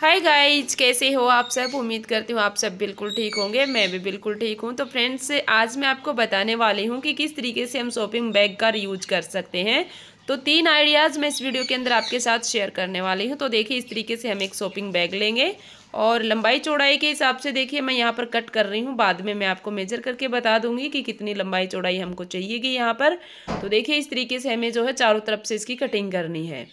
hi guys कैसे हो आप सब उम्मीद करती हूँ आप सब बिल्कुल ठीक होंगे मैं भी बिल्कुल ठीक हूँ तो फ्रेंड्स आज मैं आपको बताने वाली हूँ कि किस तरीके से हम शॉपिंग बैग का यूज कर सकते हैं तो तीन आइडियाज़ मैं इस वीडियो के अंदर आपके साथ शेयर करने वाली हूँ तो देखिए इस तरीके से हम एक शॉपिंग बैग लेंगे और लंबाई चौड़ाई के हिसाब से देखिए मैं यहाँ पर कट कर रही हूँ बाद में मैं आपको मेजर करके बता दूंगी कि कितनी लंबाई चौड़ाई हमको चाहिएगी यहाँ पर तो देखिए इस तरीके से हमें जो है चारों तरफ से इसकी कटिंग करनी है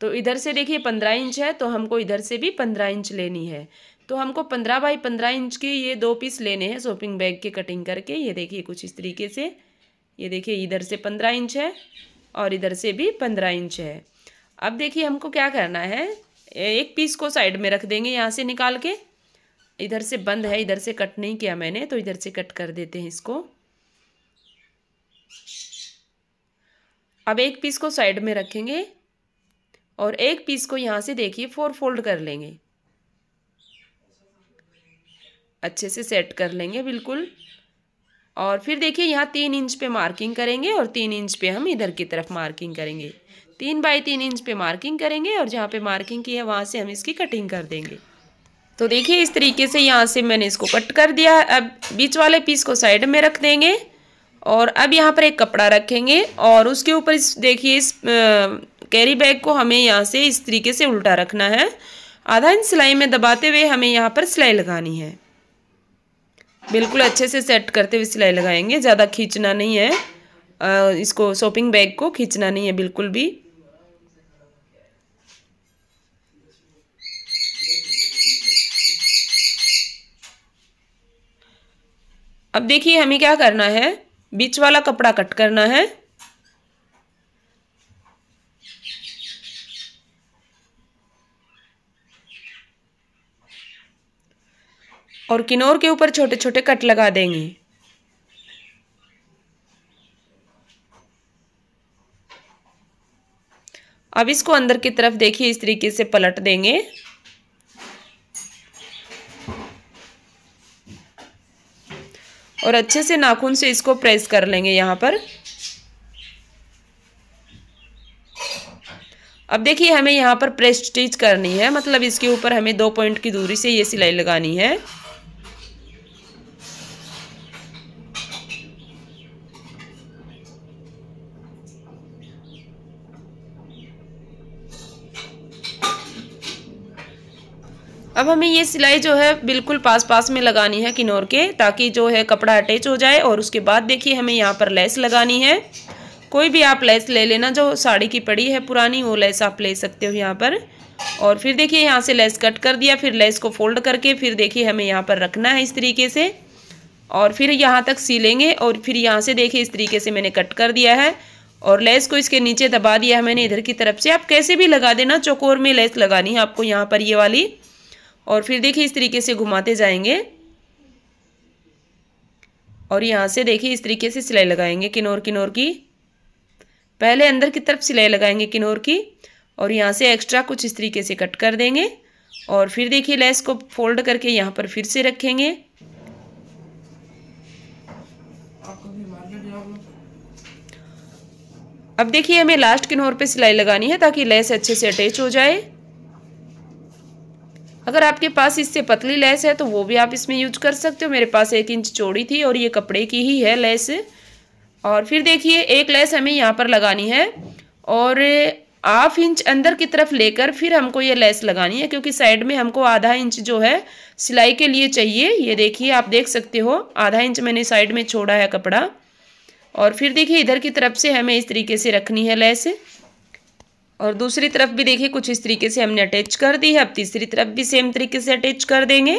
तो इधर से देखिए पंद्रह इंच है तो हमको इधर से भी पंद्रह इंच लेनी है तो हमको पंद्रह बाई पंद्रह इंच के ये दो पीस लेने हैं शॉपिंग बैग के कटिंग करके ये देखिए कुछ इस तरीके से ये देखिए इधर से पंद्रह इंच है और इधर से भी पंद्रह इंच है अब देखिए हमको क्या करना है एक पीस को साइड में रख देंगे यहाँ से निकाल के इधर से बंद है इधर से कट नहीं किया मैंने तो इधर से कट कर देते हैं इसको अब एक पीस को साइड में रखेंगे और एक पीस को यहाँ से देखिए फोर फोल्ड कर लेंगे अच्छे से सेट कर लेंगे बिल्कुल और फिर देखिए यहाँ तीन इंच पे मार्किंग करेंगे और तीन इंच पे हम इधर की तरफ मार्किंग करेंगे तीन बाई तीन इंच पे मार्किंग करेंगे और जहाँ पे मार्किंग की है वहाँ से हम इसकी कटिंग कर देंगे तो देखिए इस तरीके से यहाँ से मैंने इसको कट कर दिया अब बीच वाले पीस को साइड में रख देंगे और अब यहाँ पर एक कपड़ा रखेंगे और उसके ऊपर इस देखिए इस कैरी बैग को हमें यहाँ से इस तरीके से उल्टा रखना है आधा इंच सिलाई में दबाते हुए हमें यहाँ पर सिलाई लगानी है बिल्कुल अच्छे से सेट करते हुए सिलाई लगाएंगे ज़्यादा खींचना नहीं है इसको शॉपिंग बैग को खींचना नहीं है बिल्कुल भी अब देखिए हमें क्या करना है बीच वाला कपड़ा कट करना है और किनौर के ऊपर छोटे छोटे कट लगा देंगे अब इसको अंदर की तरफ देखिए इस तरीके से पलट देंगे और अच्छे से नाखून से इसको प्रेस कर लेंगे यहाँ पर अब देखिए हमें यहाँ पर प्रेस स्टिच करनी है मतलब इसके ऊपर हमें दो पॉइंट की दूरी से ये सिलाई लगानी है अब हमें ये सिलाई जो है बिल्कुल पास पास में लगानी है किनौर के ताकि जो है कपड़ा अटैच हो जाए और उसके बाद देखिए हमें यहाँ पर लेस लगानी है कोई भी आप लेस ले लेना जो साड़ी की पड़ी है पुरानी वो लेस आप ले सकते हो यहाँ पर और फिर देखिए यहाँ से लेस कट कर दिया फिर लेस को फोल्ड करके फिर देखिए हमें यहाँ पर रखना है इस तरीके से और फिर यहाँ तक सी लेंगे और फिर यहाँ से देखिए इस तरीके से मैंने कट कर दिया है और लेस को इसके नीचे दबा दिया है मैंने इधर की तरफ से आप कैसे भी लगा देना चौकोर में लेस लगानी है आपको यहाँ पर ये वाली और फिर देखिए इस तरीके से घुमाते जाएंगे और यहाँ से देखिए इस तरीके से सिलाई लगाएंगे किनोर किनोर की पहले अंदर की तरफ सिलाई लगाएंगे किनोर की और यहाँ से एक्स्ट्रा कुछ इस तरीके से कट कर देंगे और फिर देखिए लेस को फोल्ड करके यहाँ पर फिर से रखेंगे अब देखिए हमें लास्ट किनोर पे सिलाई लगानी है ताकि लेस अच्छे से अटैच हो जाए अगर आपके पास इससे पतली लेस है तो वो भी आप इसमें यूज कर सकते हो मेरे पास एक इंच चौड़ी थी और ये कपड़े की ही है लेस और फिर देखिए एक लेस हमें यहाँ पर लगानी है और हाफ इंच अंदर की तरफ लेकर फिर हमको ये लेस लगानी है क्योंकि साइड में हमको आधा इंच जो है सिलाई के लिए चाहिए ये देखिए आप देख सकते हो आधा इंच मैंने साइड में छोड़ा है कपड़ा और फिर देखिए इधर की तरफ से हमें इस तरीके से रखनी है लेस और दूसरी तरफ भी देखिए कुछ इस तरीके से हमने अटैच कर दी है अब तीसरी तरफ भी सेम तरीके से अटैच कर देंगे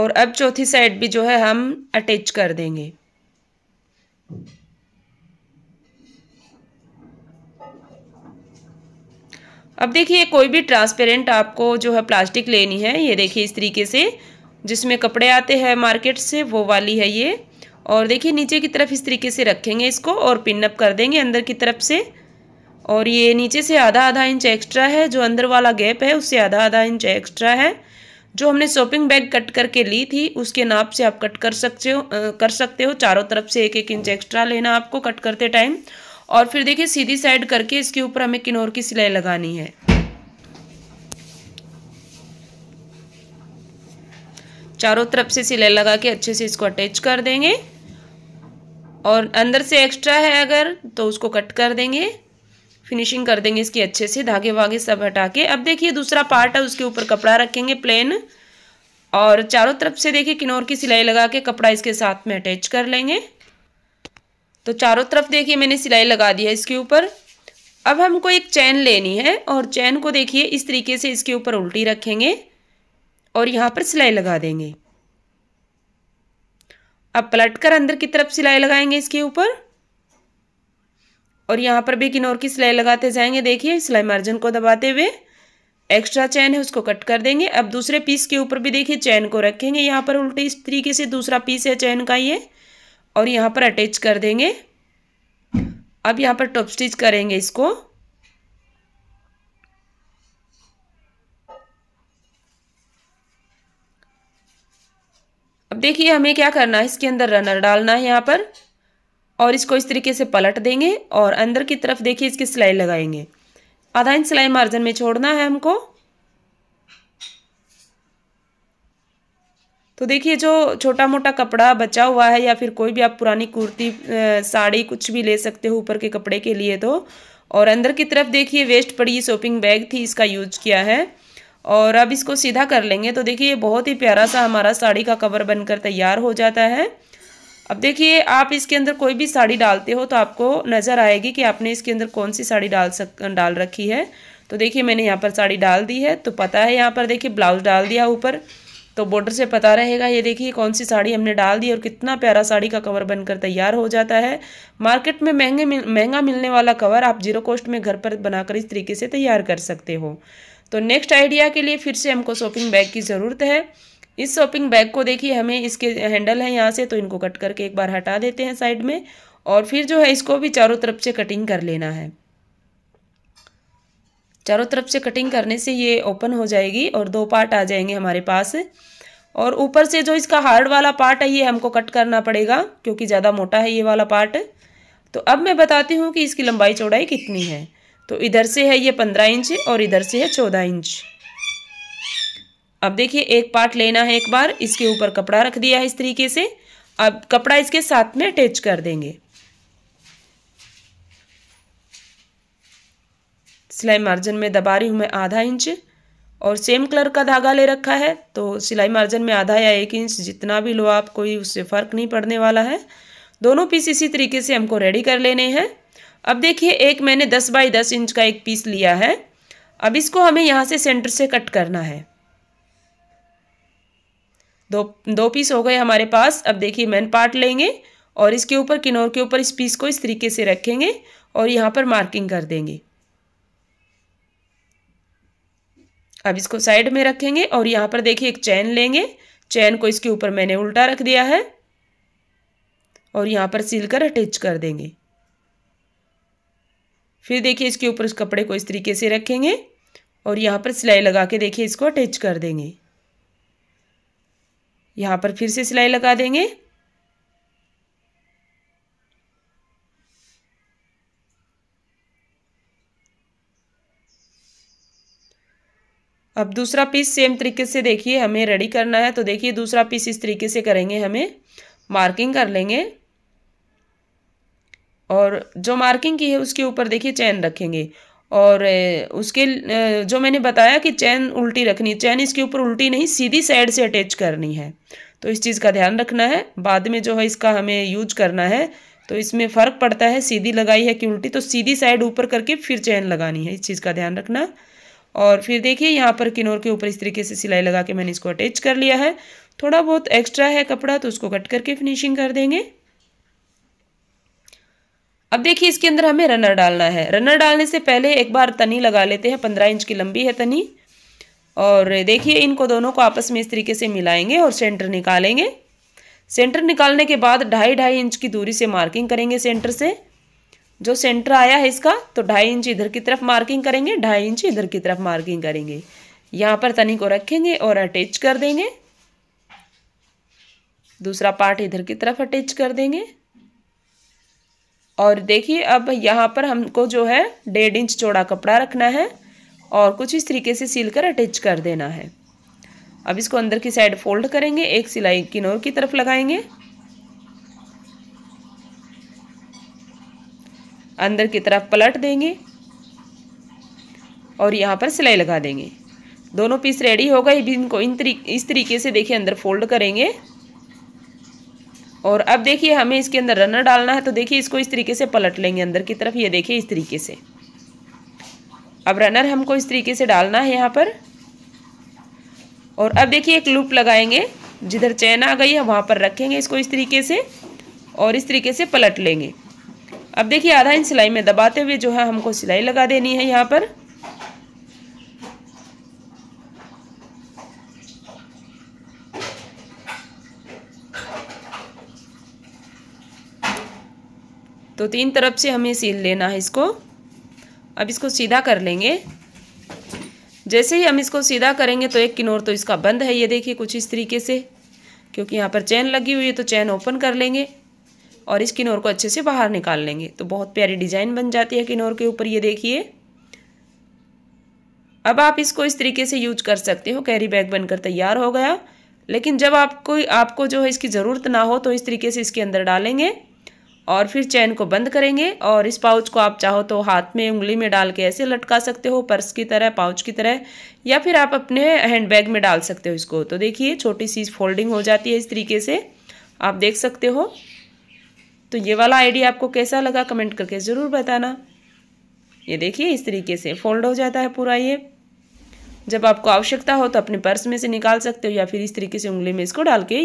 और अब चौथी साइड भी जो है हम अटैच कर देंगे अब देखिए कोई भी ट्रांसपेरेंट आपको जो है प्लास्टिक लेनी है ये देखिए इस तरीके से जिसमें कपड़े आते हैं मार्केट से वो वाली है ये और देखिए नीचे की तरफ इस तरीके से रखेंगे इसको और पिनअप कर देंगे अंदर की तरफ से और ये नीचे से आधा आधा इंच एक्स्ट्रा है जो अंदर वाला गैप है उससे आधा आधा इंच एक्स्ट्रा है जो हमने शॉपिंग बैग कट करके ली थी उसके नाप से आप कट कर सकते हो कर सकते हो चारों तरफ से एक एक इंच एक्स्ट्रा लेना आपको कट करते टाइम और फिर देखिए सीधी साइड करके इसके ऊपर हमें किनौर की सिलाई लगानी है चारों तरफ से सिलाई लगा के अच्छे से इसको अटैच कर देंगे और अंदर से एक्स्ट्रा है अगर तो उसको कट कर देंगे फिनिशिंग कर देंगे इसकी अच्छे से धागे वागे सब हटा के अब देखिए दूसरा पार्ट है उसके ऊपर कपड़ा रखेंगे प्लेन और चारों तरफ से देखिए किनौर की सिलाई लगा के कपड़ा इसके साथ में अटैच कर लेंगे तो चारों तरफ देखिए मैंने सिलाई लगा दी है इसके ऊपर अब हमको एक चैन लेनी है और चैन को देखिए इस तरीके से इसके ऊपर उल्टी रखेंगे और यहाँ पर सिलाई लगा देंगे अब पलट कर अंदर की तरफ सिलाई लगाएंगे इसके ऊपर और यहाँ पर भी किनौर की सिलाई लगाते जाएंगे देखिए सिलाई मार्जिन को दबाते हुए एक्स्ट्रा चैन है उसको कट कर देंगे अब दूसरे पीस के ऊपर भी देखिए चैन को रखेंगे यहाँ पर उल्टे इस तरीके से दूसरा पीस है चैन का ये और यहाँ पर अटैच कर देंगे अब यहाँ पर टॉप स्टिच करेंगे इसको अब देखिए हमें क्या करना है इसके अंदर रनर डालना है यहाँ पर और इसको इस तरीके से पलट देंगे और अंदर की तरफ देखिए इसकी सिलाई लगाएंगे आधा इंच सिलाई मार्जिन में छोड़ना है हमको तो देखिए जो छोटा मोटा कपड़ा बचा हुआ है या फिर कोई भी आप पुरानी कुर्ती साड़ी कुछ भी ले सकते हो ऊपर के कपड़े के लिए तो और अंदर की तरफ देखिए वेस्ट पड़ी शॉपिंग बैग थी इसका यूज किया है और अब इसको सीधा कर लेंगे तो देखिए ये बहुत ही प्यारा सा हमारा साड़ी का कवर बनकर तैयार हो जाता है अब देखिए आप इसके अंदर कोई भी साड़ी डालते हो तो आपको नज़र आएगी कि आपने इसके अंदर कौन सी साड़ी डाल सक डाल रखी है तो देखिए मैंने यहाँ पर साड़ी डाल दी है तो पता है यहाँ पर देखिए ब्लाउज़ डाल दिया ऊपर तो बॉर्डर से पता रहेगा ये देखिए कौन सी साड़ी हमने डाल दी और कितना प्यारा साड़ी का कवर बनकर तैयार हो जाता है मार्केट में महंगे महंगा मिलने वाला कवर आप जीरो कॉस्ट में घर पर बनाकर इस तरीके से तैयार कर सकते हो तो नेक्स्ट आइडिया के लिए फिर से हमको शॉपिंग बैग की ज़रूरत है इस शॉपिंग बैग को देखिए हमें इसके हैंडल है यहाँ से तो इनको कट करके एक बार हटा देते हैं साइड में और फिर जो है इसको भी चारों तरफ से कटिंग कर लेना है चारों तरफ से कटिंग करने से ये ओपन हो जाएगी और दो पार्ट आ जाएंगे हमारे पास और ऊपर से जो इसका हार्ड वाला पार्ट है ये हमको कट करना पड़ेगा क्योंकि ज़्यादा मोटा है ये वाला पार्ट तो अब मैं बताती हूँ कि इसकी लंबाई चौड़ाई कितनी है तो इधर से है ये पंद्रह इंच और इधर से है चौदह इंच अब देखिए एक पार्ट लेना है एक बार इसके ऊपर कपड़ा रख दिया है इस तरीके से अब कपड़ा इसके साथ में अटैच कर देंगे सिलाई मार्जिन में दबा रही हूँ मैं आधा इंच और सेम कलर का धागा ले रखा है तो सिलाई मार्जिन में आधा या एक इंच जितना भी लो आप कोई उससे फ़र्क नहीं पड़ने वाला है दोनों पीस इसी तरीके से हमको रेडी कर लेने हैं अब देखिए एक मैंने दस बाई दस इंच का एक पीस लिया है अब इसको हमें यहाँ से सेंटर से कट करना है दो दो पीस हो गए हमारे पास अब देखिए मैन पार्ट लेंगे और इसके ऊपर किनौर के ऊपर इस पीस को इस तरीके से रखेंगे और यहाँ पर मार्किंग कर देंगे अब इसको साइड में रखेंगे और यहाँ पर देखिए एक चैन लेंगे चैन को इसके ऊपर मैंने उल्टा रख दिया है और यहाँ पर सील कर अटैच कर देंगे फिर देखिए इसके ऊपर उस कपड़े को इस तरीके से रखेंगे और यहाँ पर सिलाई लगा के देखिए इसको अटैच कर देंगे यहाँ पर फिर से सिलाई लगा देंगे अब दूसरा पीस सेम तरीके से देखिए हमें रेडी करना है तो देखिए दूसरा पीस इस तरीके से करेंगे हमें मार्किंग कर लेंगे और जो मार्किंग की है उसके ऊपर देखिए चैन रखेंगे और उसके जो मैंने बताया कि चैन उल्टी रखनी चैन इसके ऊपर उल्टी नहीं सीधी साइड से अटैच करनी है तो इस चीज़ का ध्यान रखना है बाद में जो है इसका हमें यूज करना है तो इसमें फ़र्क पड़ता है सीधी लगाई है कि उल्टी तो सीधी साइड ऊपर करके फिर चैन लगानी है इस चीज़ का ध्यान रखना और फिर देखिए यहाँ पर किनोर के ऊपर इस तरीके से सिलाई लगा के मैंने इसको अटैच कर लिया है थोड़ा बहुत एक्स्ट्रा है कपड़ा तो उसको कट करके फिनिशिंग कर देंगे अब देखिए इसके अंदर हमें रनर डालना है रनर डालने से पहले एक बार तनी लगा लेते हैं पंद्रह इंच की लंबी है तनी और देखिए इनको दोनों को आपस में इस तरीके से मिलाएंगे और सेंटर निकालेंगे सेंटर निकालने के बाद ढाई ढाई इंच की दूरी से मार्किंग करेंगे सेंटर से जो सेंटर आया है इसका तो ढाई इंच इधर की तरफ मार्किंग करेंगे ढाई इंच इधर की तरफ मार्किंग करेंगे यहाँ पर तनी को रखेंगे और अटैच कर देंगे दूसरा पार्ट इधर की तरफ अटैच कर देंगे और देखिए अब यहाँ पर हमको जो है डेढ़ इंच चौड़ा कपड़ा रखना है और कुछ इस तरीके से सील कर अटैच कर देना है अब इसको अंदर की साइड फोल्ड करेंगे एक सिलाई किनोर की तरफ लगाएंगे अंदर की तरफ पलट देंगे और यहाँ पर सिलाई लगा देंगे दोनों पीस रेडी होगा ये भी इनको इन तरीके इस तरीके से देखिए अंदर फोल्ड करेंगे और अब देखिए हमें इसके अंदर रनर डालना है तो देखिए इसको इस तरीके से पलट लेंगे अंदर की तरफ ये देखिए इस तरीके से अब रनर हमको इस तरीके से डालना है यहाँ पर और अब देखिए एक लूप लगाएंगे जिधर चैन आ गई है वहाँ पर रखेंगे इसको इस तरीके से और इस तरीके से पलट लेंगे अब देखिए आधा इंच सिलाई में दबाते हुए जो है हमको सिलाई लगा देनी है यहाँ पर तो तीन तरफ से हमें सील लेना है इसको अब इसको सीधा कर लेंगे जैसे ही हम इसको सीधा करेंगे तो एक किनोर तो इसका बंद है ये देखिए कुछ इस तरीके से क्योंकि यहाँ पर चैन लगी हुई है तो चैन ओपन कर लेंगे और इस किनोर को अच्छे से बाहर निकाल लेंगे तो बहुत प्यारी डिजाइन बन जाती है किनोर के ऊपर ये देखिए अब आप इसको इस तरीके से यूज कर सकते हो कैरी बैग बनकर तैयार हो गया लेकिन जब आपको आपको जो है इसकी ज़रूरत ना हो तो इस तरीके से इसके अंदर डालेंगे और फिर चैन को बंद करेंगे और इस पाउच को आप चाहो तो हाथ में उंगली में डाल के ऐसे लटका सकते हो पर्स की तरह पाउच की तरह या फिर आप अपने हैंड बैग में डाल सकते हो इसको तो देखिए छोटी सी फोल्डिंग हो जाती है इस तरीके से आप देख सकते हो तो ये वाला आइडिया आपको कैसा लगा कमेंट करके ज़रूर बताना ये देखिए इस तरीके से फोल्ड हो जाता है पूरा ये जब आपको आवश्यकता हो तो अपने पर्स में से निकाल सकते हो या फिर इस तरीके से उंगली में इसको डाल के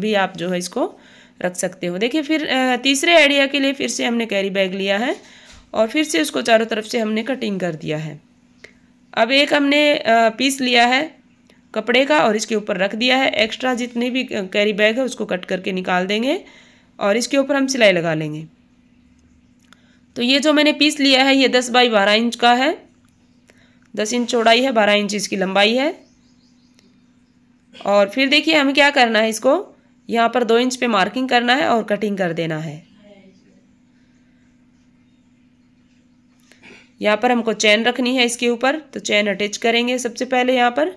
भी आप जो है इसको रख सकते हो देखिए फिर तीसरे आइडिया के लिए फिर से हमने कैरी बैग लिया है और फिर से उसको चारों तरफ से हमने कटिंग कर दिया है अब एक हमने पीस लिया है कपड़े का और इसके ऊपर रख दिया है एक्स्ट्रा जितनी भी कैरी बैग है उसको कट करके निकाल देंगे और इसके ऊपर हम सिलाई लगा लेंगे तो ये जो मैंने पीस लिया है ये दस बाई बारह इंच का है दस इंच चौड़ाई है बारह इंच इसकी लंबाई है और फिर देखिए हमें क्या करना है इसको यहाँ पर दो इंच पे मार्किंग करना है और कटिंग कर देना है यहाँ पर हमको चैन रखनी है इसके ऊपर तो चैन अटैच करेंगे सबसे पहले यहाँ पर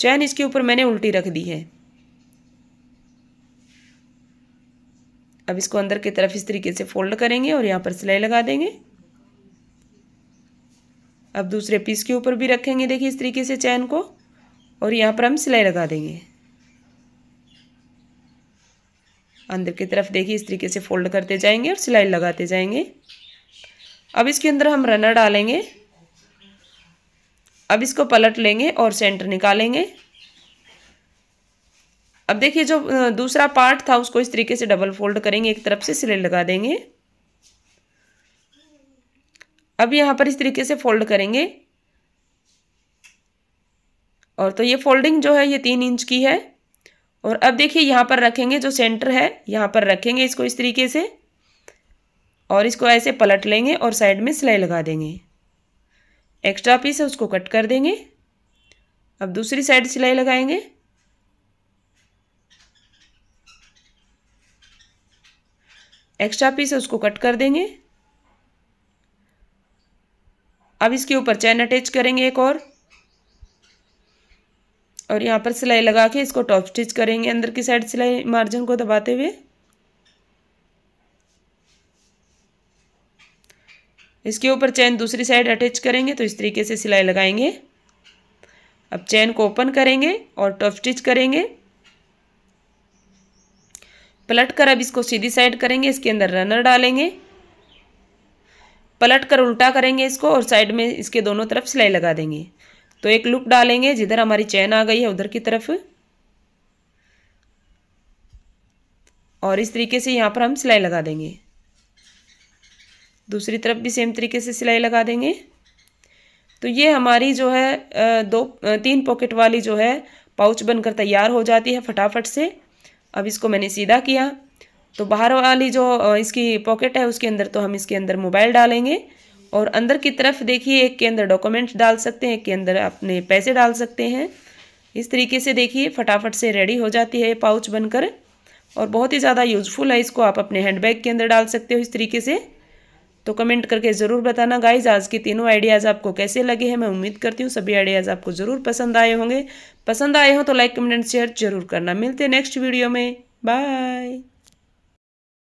चैन इसके ऊपर मैंने उल्टी रख दी है अब इसको अंदर की तरफ इस तरीके से फोल्ड करेंगे और यहाँ पर सिलाई लगा देंगे अब दूसरे पीस के ऊपर भी रखेंगे देखिए इस तरीके से चैन को और यहाँ पर हम सिलाई लगा देंगे अंदर की तरफ देखिए इस तरीके से फोल्ड करते जाएंगे और सिलाई लगाते जाएंगे अब इसके अंदर हम रनर डालेंगे अब इसको पलट लेंगे और सेंटर निकालेंगे अब देखिए जो दूसरा पार्ट था उसको इस तरीके से डबल फोल्ड करेंगे एक तरफ से सिलाई लगा देंगे अब यहाँ पर इस तरीके से फोल्ड करेंगे और तो ये फोल्डिंग जो है ये तीन इंच की है और अब देखिए यहाँ पर रखेंगे जो सेंटर है यहाँ पर रखेंगे इसको इस तरीके से और इसको ऐसे पलट लेंगे और साइड में सिलाई लगा देंगे एक्स्ट्रा पीस है उसको कट कर देंगे अब दूसरी साइड सिलाई लगाएंगे एक्स्ट्रा पीस है उसको कट कर देंगे अब इसके ऊपर चैन अटैच करेंगे एक और और यहाँ पर सिलाई लगा के इसको टॉप स्टिच करेंगे अंदर की साइड सिलाई मार्जिन को दबाते हुए इसके ऊपर चैन दूसरी साइड अटैच करेंगे तो इस तरीके से सिलाई लगाएंगे अब चैन को ओपन करेंगे और टॉप स्टिच करेंगे पलट कर अब इसको सीधी साइड करेंगे इसके अंदर रनर डालेंगे पलट कर उल्टा करेंगे इसको और साइड में इसके दोनों तरफ सिलाई लगा देंगे तो एक लूप डालेंगे जिधर हमारी चैन आ गई है उधर की तरफ और इस तरीके से यहाँ पर हम सिलाई लगा देंगे दूसरी तरफ भी सेम तरीके से सिलाई लगा देंगे तो ये हमारी जो है दो तीन पॉकेट वाली जो है पाउच बनकर तैयार हो जाती है फटाफट से अब इसको मैंने सीधा किया तो बाहर वाली जो इसकी पॉकेट है उसके अंदर तो हम इसके अंदर मोबाइल डालेंगे और अंदर की तरफ देखिए एक के अंदर डॉक्यूमेंट्स डाल सकते हैं एक के अंदर अपने पैसे डाल सकते हैं इस तरीके से देखिए फटाफट से रेडी हो जाती है पाउच बनकर और बहुत ही ज़्यादा यूज़फुल है इसको आप अपने हैंडबैग के अंदर डाल सकते हो इस तरीके से तो कमेंट करके ज़रूर बताना गाइज आज के तीनों आइडियाज़ आपको कैसे लगे हैं मैं उम्मीद करती हूँ सभी आइडियाज़ आपको ज़रूर पसंद आए होंगे पसंद आए हों तो लाइक कमेंट शेयर जरूर करना मिलते हैं नेक्स्ट वीडियो में बाय